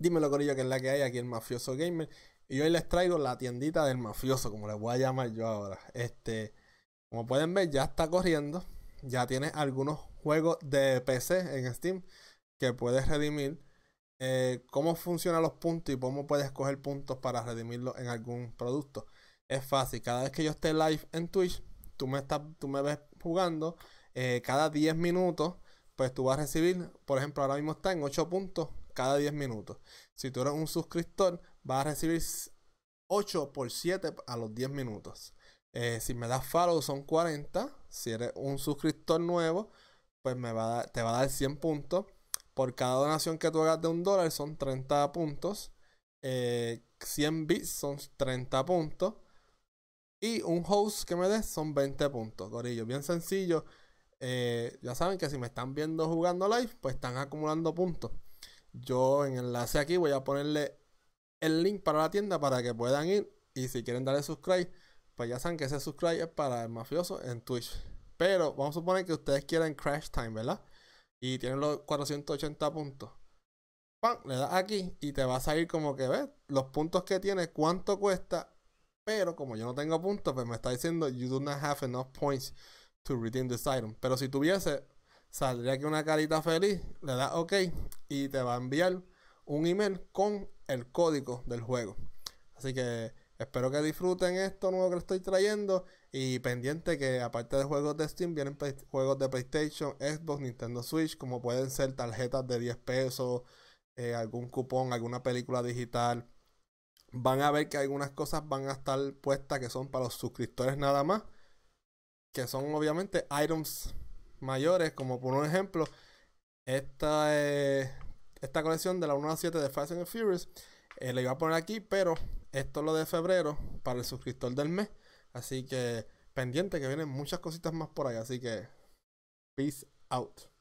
Dímelo, Corillo, que es la que hay aquí el Mafioso Gamer. Y hoy les traigo la tiendita del mafioso, como les voy a llamar yo ahora. Este, como pueden ver, ya está corriendo. Ya tienes algunos juegos de PC en Steam que puedes redimir. Eh, cómo funcionan los puntos y cómo puedes coger puntos para redimirlos en algún producto. Es fácil. Cada vez que yo esté live en Twitch, tú me, estás, tú me ves jugando. Eh, cada 10 minutos, pues tú vas a recibir, por ejemplo, ahora mismo está en 8 puntos cada 10 minutos. Si tú eres un suscriptor, vas a recibir 8 por 7 a los 10 minutos. Eh, si me das follow son 40. Si eres un suscriptor nuevo, pues me te va a dar 100 puntos. Por cada donación que tú hagas de un dólar son 30 puntos. 100 eh, bits son 30 puntos. Y un host que me des son 20 puntos. Gorillo, bien sencillo. Eh, ya saben que si me están viendo jugando live, pues están acumulando puntos. Yo en el enlace aquí voy a ponerle el link para la tienda para que puedan ir. Y si quieren darle subscribe, pues ya saben que ese subscribe es para el mafioso en Twitch. Pero vamos a suponer que ustedes quieren Crash Time, ¿verdad? Y tienen los 480 puntos. ¡Pam! Le das aquí y te vas a ir como que ves los puntos que tiene, cuánto cuesta. Pero como yo no tengo puntos, pues me está diciendo you do not have enough points to redeem this item. Pero si tuviese, saldría aquí una carita feliz, le das OK y te va a enviar un email con el código del juego. Así que espero que disfruten esto nuevo que les estoy trayendo y pendiente que aparte de juegos de Steam vienen juegos de PlayStation, Xbox, Nintendo Switch, como pueden ser tarjetas de 10 pesos, eh, algún cupón, alguna película digital. Van a ver que algunas cosas van a estar puestas que son para los suscriptores nada más, que son obviamente items mayores, como por un ejemplo, esta, eh, esta colección de la 1 a 7 de Fast and Furious, eh, iba a poner aquí, pero esto es lo de febrero para el suscriptor del mes. Así que pendiente que vienen muchas cositas más por ahí. Así que, peace out.